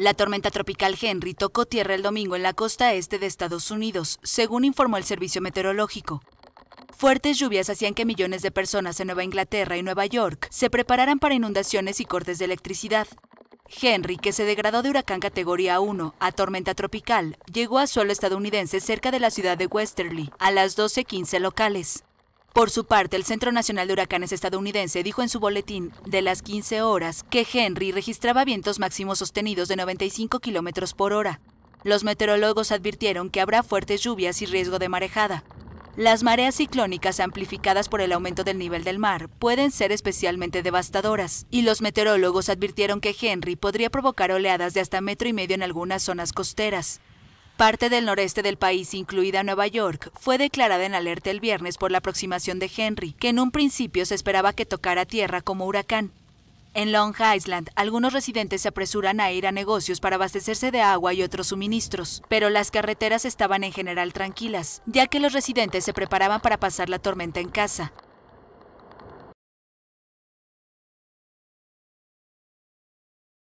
La tormenta tropical Henry tocó tierra el domingo en la costa este de Estados Unidos, según informó el servicio meteorológico. Fuertes lluvias hacían que millones de personas en Nueva Inglaterra y Nueva York se prepararan para inundaciones y cortes de electricidad. Henry, que se degradó de huracán categoría 1 a tormenta tropical, llegó a suelo estadounidense cerca de la ciudad de Westerly a las 12:15 locales. Por su parte, el Centro Nacional de Huracanes estadounidense dijo en su boletín de las 15 horas que Henry registraba vientos máximos sostenidos de 95 kilómetros por hora. Los meteorólogos advirtieron que habrá fuertes lluvias y riesgo de marejada. Las mareas ciclónicas amplificadas por el aumento del nivel del mar pueden ser especialmente devastadoras, y los meteorólogos advirtieron que Henry podría provocar oleadas de hasta metro y medio en algunas zonas costeras. Parte del noreste del país, incluida Nueva York, fue declarada en alerta el viernes por la aproximación de Henry, que en un principio se esperaba que tocara tierra como huracán. En Long Island, algunos residentes se apresuran a ir a negocios para abastecerse de agua y otros suministros, pero las carreteras estaban en general tranquilas, ya que los residentes se preparaban para pasar la tormenta en casa.